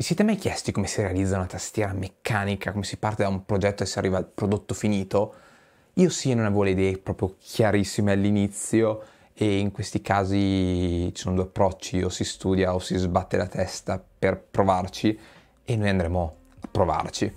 Vi siete mai chiesti come si realizza una tastiera meccanica, come si parte da un progetto e si arriva al prodotto finito? Io sì, non avevo le idee proprio chiarissime all'inizio e in questi casi ci sono due approcci, o si studia o si sbatte la testa per provarci e noi andremo a provarci.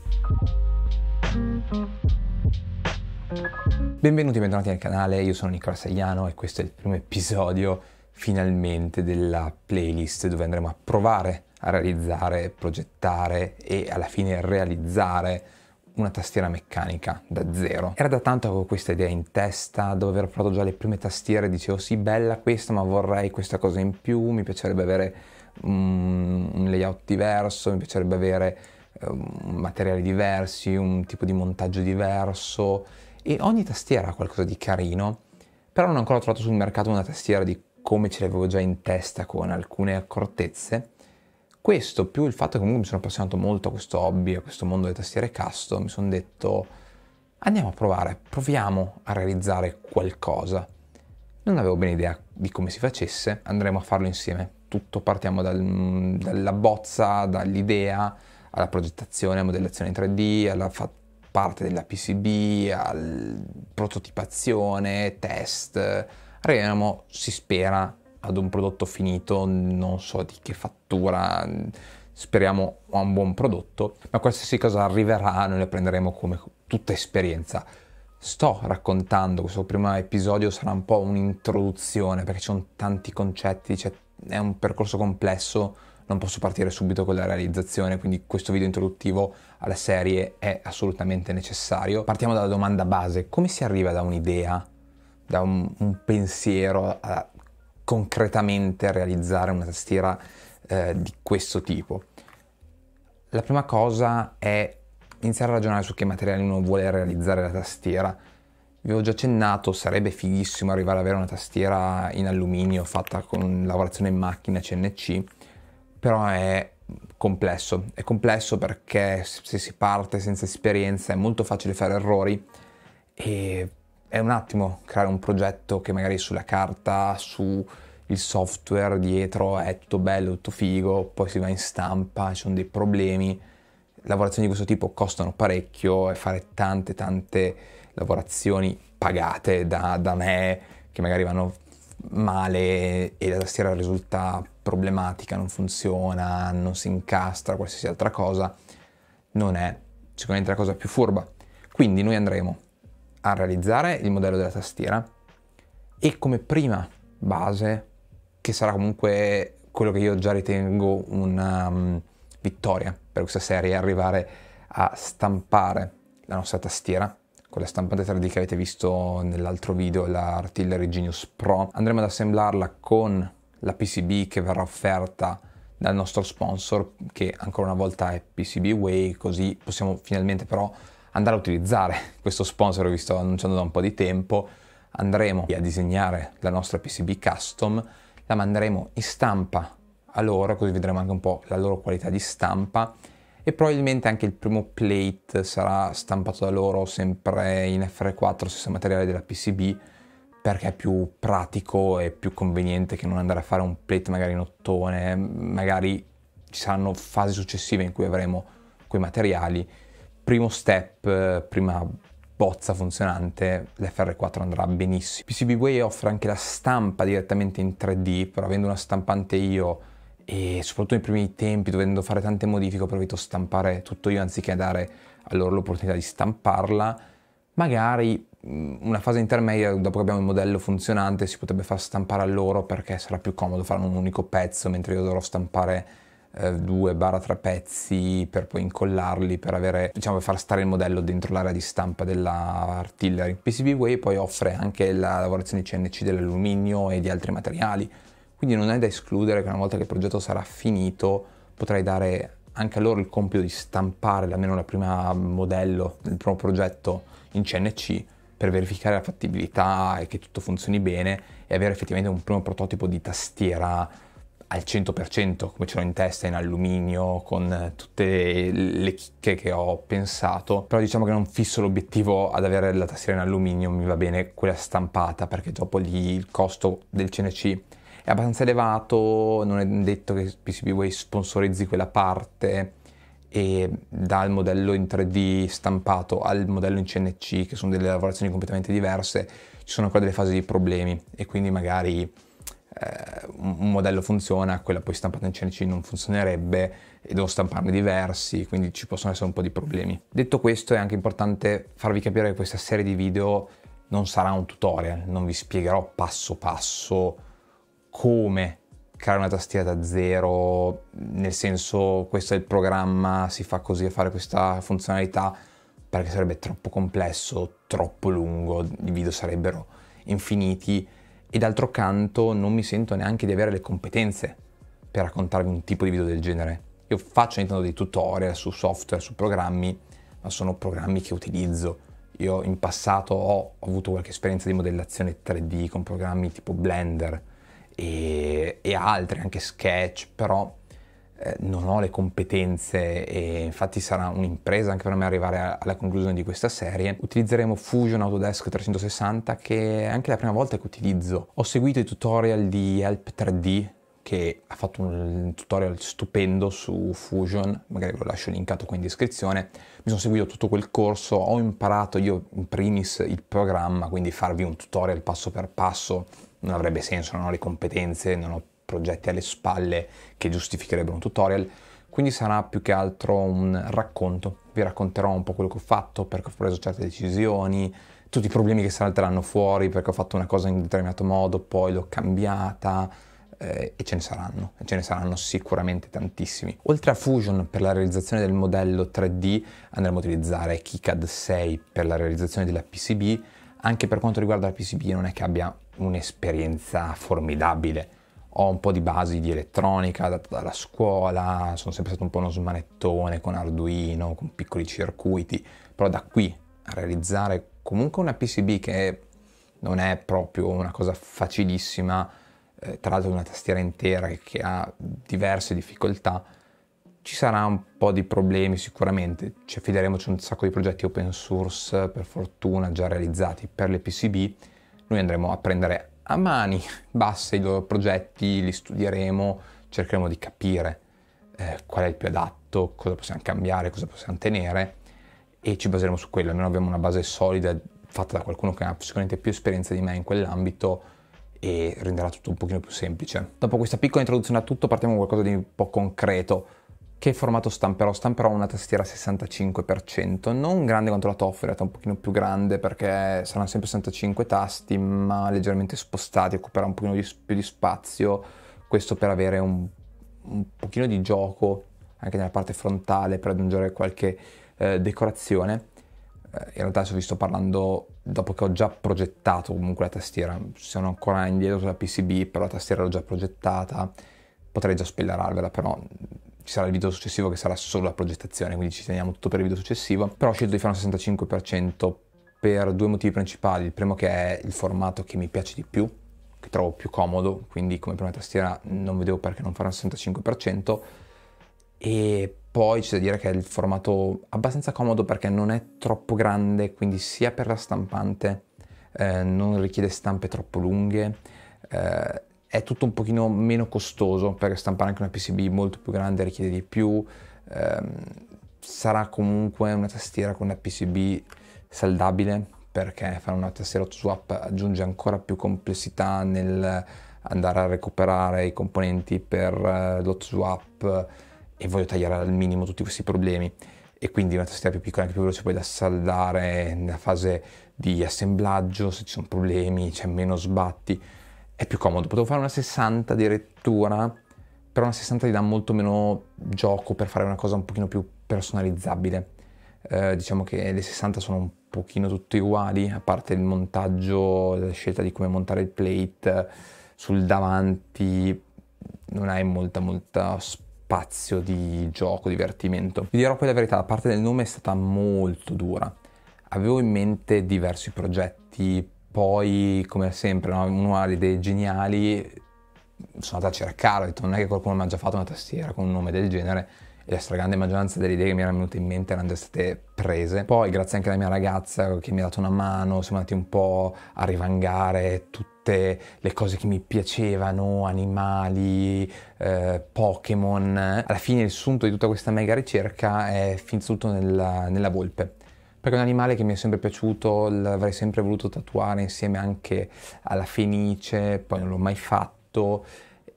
Benvenuti e bentornati al canale, io sono Nicola Sagliano e questo è il primo episodio finalmente della playlist dove andremo a provare a realizzare, progettare e alla fine realizzare una tastiera meccanica da zero. Era da tanto che avevo questa idea in testa, dopo aver provato già le prime tastiere dicevo sì bella questa ma vorrei questa cosa in più, mi piacerebbe avere mm, un layout diverso, mi piacerebbe avere um, materiali diversi, un tipo di montaggio diverso e ogni tastiera ha qualcosa di carino, però non ho ancora trovato sul mercato una tastiera di come ce l'avevo già in testa con alcune accortezze, questo più il fatto che comunque mi sono appassionato molto a questo hobby, a questo mondo delle tastiere custom, mi sono detto andiamo a provare, proviamo a realizzare qualcosa. Non avevo ben idea di come si facesse, andremo a farlo insieme. Tutto partiamo dal, dalla bozza, dall'idea, alla progettazione, alla modellazione in 3D, alla fattura parte della PCB, alla prototipazione, test, Renamo si spera ad un prodotto finito, non so di che fattura, speriamo a un buon prodotto, ma qualsiasi cosa arriverà noi la prenderemo come tutta esperienza. Sto raccontando, questo primo episodio sarà un po' un'introduzione perché ci sono tanti concetti, cioè è un percorso complesso, non posso partire subito con la realizzazione, quindi questo video introduttivo alla serie è assolutamente necessario. Partiamo dalla domanda base, come si arriva da un'idea da un, un pensiero a concretamente realizzare una tastiera eh, di questo tipo? La prima cosa è iniziare a ragionare su che materiali uno vuole realizzare la tastiera. Vi ho già accennato, sarebbe fighissimo arrivare ad avere una tastiera in alluminio fatta con lavorazione in macchina CNC, però è complesso. È complesso perché se si parte senza esperienza è molto facile fare errori e è un attimo creare un progetto che magari sulla carta, su il software dietro è tutto bello, tutto figo, poi si va in stampa, ci sono dei problemi. Lavorazioni di questo tipo costano parecchio e fare tante tante lavorazioni pagate da, da me che magari vanno male e la tastiera risulta problematica, non funziona, non si incastra, qualsiasi altra cosa, non è sicuramente la cosa più furba. Quindi noi andremo a realizzare il modello della tastiera e come prima base, che sarà comunque quello che io già ritengo una um, vittoria per questa serie, arrivare a stampare la nostra tastiera con la stampante 3D che avete visto nell'altro video, la Artillery Genius Pro. Andremo ad assemblarla con la PCB che verrà offerta dal nostro sponsor che ancora una volta è PCB Way, così possiamo finalmente però andare a utilizzare questo sponsor che vi sto annunciando da un po' di tempo. Andremo a disegnare la nostra PCB custom, la manderemo in stampa a loro, così vedremo anche un po' la loro qualità di stampa e probabilmente anche il primo plate sarà stampato da loro sempre in FR4, stesso materiale della PCB, perché è più pratico e più conveniente che non andare a fare un plate magari in ottone, magari ci saranno fasi successive in cui avremo quei materiali primo step, eh, prima bozza funzionante, l'FR4 andrà benissimo. PCBWay offre anche la stampa direttamente in 3D, però avendo una stampante io e soprattutto nei primi tempi, dovendo fare tante modifiche, ho provato a stampare tutto io anziché dare a loro l'opportunità di stamparla. Magari mm, una fase intermedia, dopo che abbiamo il modello funzionante, si potrebbe far stampare a loro perché sarà più comodo fare un unico pezzo, mentre io dovrò stampare eh, due barra tre pezzi per poi incollarli per avere diciamo far stare il modello dentro l'area di stampa dell'artillery PCB Way poi offre anche la lavorazione CNC dell'alluminio e di altri materiali quindi non è da escludere che una volta che il progetto sarà finito potrai dare anche a loro il compito di stampare almeno la prima modello del primo progetto in CNC per verificare la fattibilità e che tutto funzioni bene e avere effettivamente un primo prototipo di tastiera al 100% come ce l'ho in testa in alluminio con tutte le chicche che ho pensato però diciamo che non fisso l'obiettivo ad avere la tastiera in alluminio mi va bene quella stampata perché dopo lì il costo del CNC è abbastanza elevato non è detto che PCBWay sponsorizzi quella parte e dal modello in 3D stampato al modello in CNC che sono delle lavorazioni completamente diverse ci sono ancora delle fasi di problemi e quindi magari eh, un modello funziona, quella poi stampata in CNC non funzionerebbe e devo stamparne diversi, quindi ci possono essere un po' di problemi. Detto questo è anche importante farvi capire che questa serie di video non sarà un tutorial, non vi spiegherò passo passo come creare una tastiera da zero, nel senso questo è il programma, si fa così a fare questa funzionalità, perché sarebbe troppo complesso, troppo lungo, i video sarebbero infiniti e d'altro canto non mi sento neanche di avere le competenze per raccontarvi un tipo di video del genere. Io faccio ogni dei tutorial su software, su programmi, ma sono programmi che utilizzo. Io in passato ho avuto qualche esperienza di modellazione 3D con programmi tipo Blender e, e altri, anche Sketch, però eh, non ho le competenze e infatti sarà un'impresa anche per me arrivare alla conclusione di questa serie, utilizzeremo Fusion Autodesk 360 che è anche la prima volta che utilizzo. Ho seguito i tutorial di Help 3D che ha fatto un tutorial stupendo su Fusion, magari ve lo lascio linkato qua in descrizione. Mi sono seguito tutto quel corso, ho imparato io in primis il programma, quindi farvi un tutorial passo per passo non avrebbe senso, non ho le competenze, non ho progetti alle spalle che giustificherebbero un tutorial, quindi sarà più che altro un racconto. Vi racconterò un po' quello che ho fatto, perché ho preso certe decisioni, tutti i problemi che salteranno fuori, perché ho fatto una cosa in determinato modo, poi l'ho cambiata, eh, e ce ne saranno, e ce ne saranno sicuramente tantissimi. Oltre a Fusion per la realizzazione del modello 3D andremo a utilizzare KiCad 6 per la realizzazione della PCB, anche per quanto riguarda la PCB non è che abbia un'esperienza formidabile, ho un po' di basi di elettronica data dalla scuola, sono sempre stato un po' uno smanettone con Arduino, con piccoli circuiti, però da qui a realizzare comunque una PCB che non è proprio una cosa facilissima, eh, tra l'altro una tastiera intera che ha diverse difficoltà, ci sarà un po' di problemi sicuramente, ci affideremo c'è un sacco di progetti open source per fortuna già realizzati per le PCB, noi andremo a prendere a mani basse i loro progetti, li studieremo, cercheremo di capire eh, qual è il più adatto, cosa possiamo cambiare, cosa possiamo tenere e ci baseremo su quello. Almeno abbiamo una base solida fatta da qualcuno che ha sicuramente più esperienza di me in quell'ambito e renderà tutto un pochino più semplice. Dopo questa piccola introduzione a tutto partiamo con qualcosa di un po' concreto che formato stamperò? Stamperò una tastiera 65%, non grande quanto la TOF, in realtà un pochino più grande perché saranno sempre 65 tasti ma leggermente spostati, occuperà un pochino di, più di spazio, questo per avere un, un pochino di gioco anche nella parte frontale per aggiungere qualche eh, decorazione. Eh, in realtà adesso vi sto parlando dopo che ho già progettato comunque la tastiera, sono ancora indietro sulla PCB, però la tastiera l'ho già progettata, potrei già spellerarvela, però ci sarà il video successivo che sarà solo la progettazione, quindi ci teniamo tutto per il video successivo, però ho scelto di fare un 65% per due motivi principali, il primo che è il formato che mi piace di più, che trovo più comodo, quindi come prima tastiera non vedevo perché non fare un 65% e poi c'è da dire che è il formato abbastanza comodo perché non è troppo grande, quindi sia per la stampante eh, non richiede stampe troppo lunghe, eh, è tutto un pochino meno costoso perché stampare anche una PCB molto più grande richiede di più, ehm, sarà comunque una tastiera con una PCB saldabile perché fare una tastiera swap aggiunge ancora più complessità nel andare a recuperare i componenti per eh, l'hot swap e voglio tagliare al minimo tutti questi problemi e quindi una tastiera più piccola anche più veloce poi da saldare nella fase di assemblaggio se ci sono problemi c'è meno sbatti è più comodo. Potevo fare una 60 di rettura, però una 60 ti dà molto meno gioco per fare una cosa un pochino più personalizzabile. Eh, diciamo che le 60 sono un pochino tutte uguali, a parte il montaggio, la scelta di come montare il plate sul davanti, non hai molta molta spazio di gioco, divertimento. Vi dirò poi la verità, la parte del nome è stata molto dura. Avevo in mente diversi progetti poi, come sempre, no? uno ha le idee geniali, sono andato a cercare, ho detto non è che qualcuno mi ha già fatto una tastiera con un nome del genere e la stragrande maggioranza delle idee che mi erano venute in mente erano già state prese. Poi grazie anche alla mia ragazza che mi ha dato una mano, siamo andati un po' a rivangare tutte le cose che mi piacevano, animali, eh, Pokémon. Alla fine il sunto di tutta questa mega ricerca è fin tutto nella, nella volpe perché è un animale che mi è sempre piaciuto, l'avrei sempre voluto tatuare insieme anche alla fenice, poi non l'ho mai fatto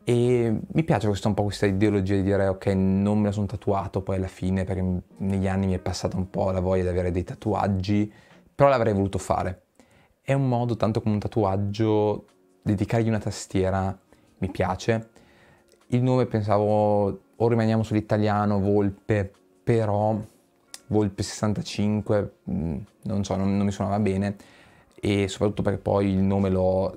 e mi piace questa, un po' questa ideologia di dire ok non me la sono tatuato poi alla fine perché negli anni mi è passata un po' la voglia di avere dei tatuaggi, però l'avrei voluto fare. È un modo, tanto come un tatuaggio, dedicargli una tastiera mi piace. Il nome pensavo o rimaniamo sull'italiano, volpe, però Volpe 65, mm, non so, non, non mi suonava bene e soprattutto perché poi il nome l'ho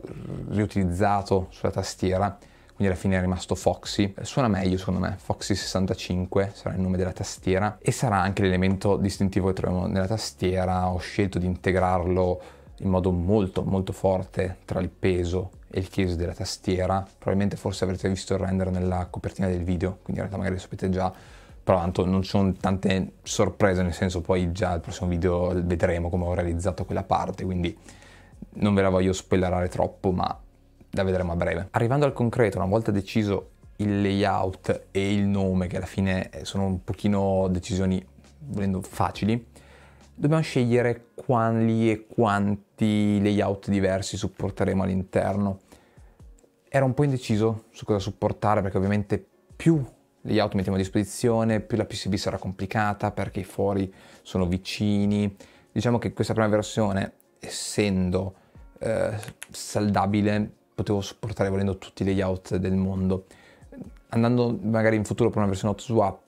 riutilizzato sulla tastiera, quindi alla fine è rimasto Foxy. Suona meglio secondo me, Foxy 65 sarà il nome della tastiera e sarà anche l'elemento distintivo che troviamo nella tastiera. Ho scelto di integrarlo in modo molto molto forte tra il peso e il case della tastiera. Probabilmente forse avrete visto il render nella copertina del video, quindi in realtà magari lo sapete già però tanto non ci sono tante sorprese, nel senso poi già al prossimo video vedremo come ho realizzato quella parte, quindi non ve la voglio spoilerare troppo, ma la vedremo a breve. Arrivando al concreto, una volta deciso il layout e il nome, che alla fine sono un pochino decisioni, volendo, facili, dobbiamo scegliere quali e quanti layout diversi supporteremo all'interno. Era un po' indeciso su cosa supportare, perché ovviamente più le auto mettiamo a disposizione, più la PCB sarà complicata perché i fori sono vicini. Diciamo che questa prima versione, essendo eh, saldabile, potevo supportare volendo tutti i layout del mondo. Andando magari in futuro per una versione hot swap,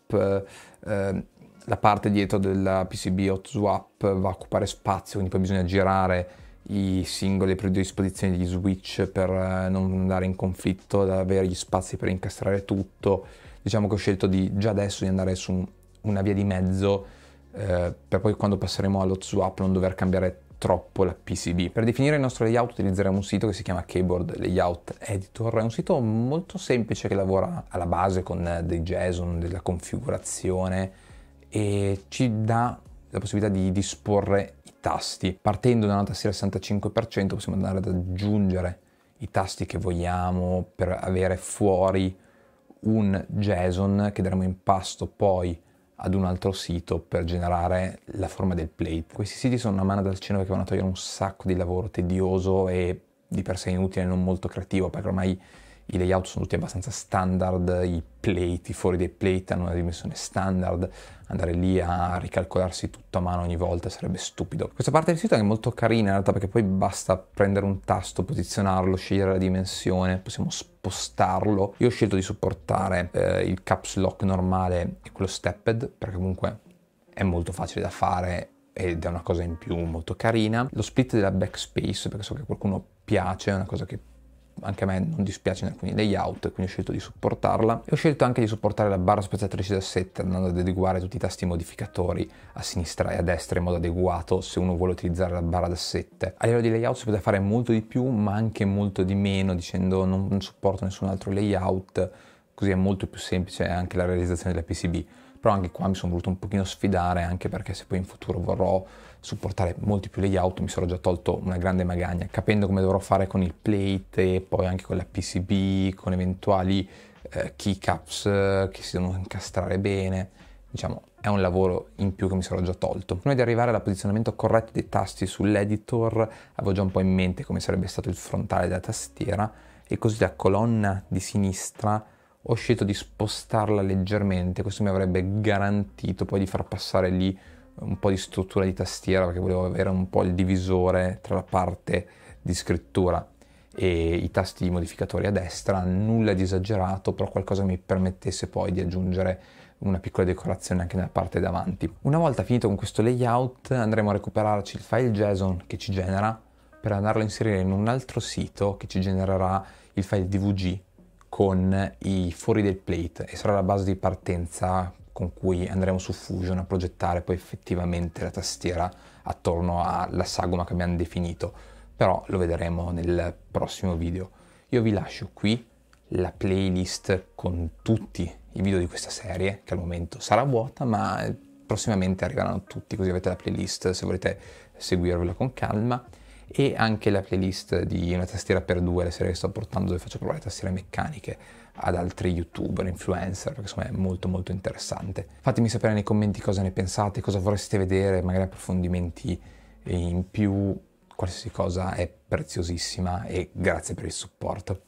eh, la parte dietro della PCB hot swap va a occupare spazio, quindi poi bisogna girare i singole predisposizioni degli switch per eh, non andare in conflitto, ad avere gli spazi per incastrare tutto diciamo che ho scelto di, già adesso di andare su una via di mezzo eh, per poi quando passeremo allo swap non dover cambiare troppo la PCB. Per definire il nostro layout utilizzeremo un sito che si chiama Keyboard Layout Editor, è un sito molto semplice che lavora alla base con dei JSON, della configurazione e ci dà la possibilità di disporre i tasti. Partendo da una tastiera 65% possiamo andare ad aggiungere i tasti che vogliamo per avere fuori un JSON che daremo in pasto poi ad un altro sito per generare la forma del plate. Questi siti sono una mano dal cielo che vanno a togliere un sacco di lavoro tedioso e di per sé inutile, non molto creativo, perché ormai i layout sono tutti abbastanza standard, i plate, i fori dei plate hanno una dimensione standard, andare lì a ricalcolarsi tutto a mano ogni volta sarebbe stupido. Questa parte del sito è molto carina in realtà perché poi basta prendere un tasto, posizionarlo, scegliere la dimensione, possiamo spostarlo. Io ho scelto di supportare eh, il caps lock normale e quello stepped perché comunque è molto facile da fare ed è una cosa in più molto carina. Lo split della backspace perché so che qualcuno piace, è una cosa che anche a me non dispiace in alcuni layout, quindi ho scelto di supportarla e ho scelto anche di supportare la barra spezzatrice da set andando ad adeguare tutti i tasti modificatori a sinistra e a destra in modo adeguato se uno vuole utilizzare la barra da set. A livello di layout si poteva fare molto di più ma anche molto di meno dicendo non supporto nessun altro layout così è molto più semplice anche la realizzazione della PCB però anche qua mi sono voluto un pochino sfidare anche perché se poi in futuro vorrò supportare molti più layout, mi sarò già tolto una grande magagna, capendo come dovrò fare con il plate e poi anche con la PCB, con eventuali eh, keycaps eh, che si devono incastrare bene, diciamo è un lavoro in più che mi sarò già tolto. Prima di arrivare al posizionamento corretto dei tasti sull'editor avevo già un po' in mente come sarebbe stato il frontale della tastiera e così la colonna di sinistra ho scelto di spostarla leggermente, questo mi avrebbe garantito poi di far passare lì un po' di struttura di tastiera perché volevo avere un po' il divisore tra la parte di scrittura e i tasti modificatori a destra, nulla di esagerato, però qualcosa mi permettesse poi di aggiungere una piccola decorazione anche nella parte davanti. Una volta finito con questo layout andremo a recuperarci il file JSON che ci genera per andarlo a inserire in un altro sito che ci genererà il file DVG con i fori del plate e sarà la base di partenza con cui andremo su Fusion a progettare poi effettivamente la tastiera attorno alla sagoma che abbiamo definito, però lo vedremo nel prossimo video. Io vi lascio qui la playlist con tutti i video di questa serie, che al momento sarà vuota, ma prossimamente arriveranno tutti, così avete la playlist se volete seguirvela con calma e anche la playlist di una tastiera per due, la serie che sto portando dove faccio provare le tastiere meccaniche ad altri youtuber, influencer, perché secondo me è molto molto interessante. Fatemi sapere nei commenti cosa ne pensate, cosa vorreste vedere, magari approfondimenti in più, qualsiasi cosa è preziosissima e grazie per il supporto.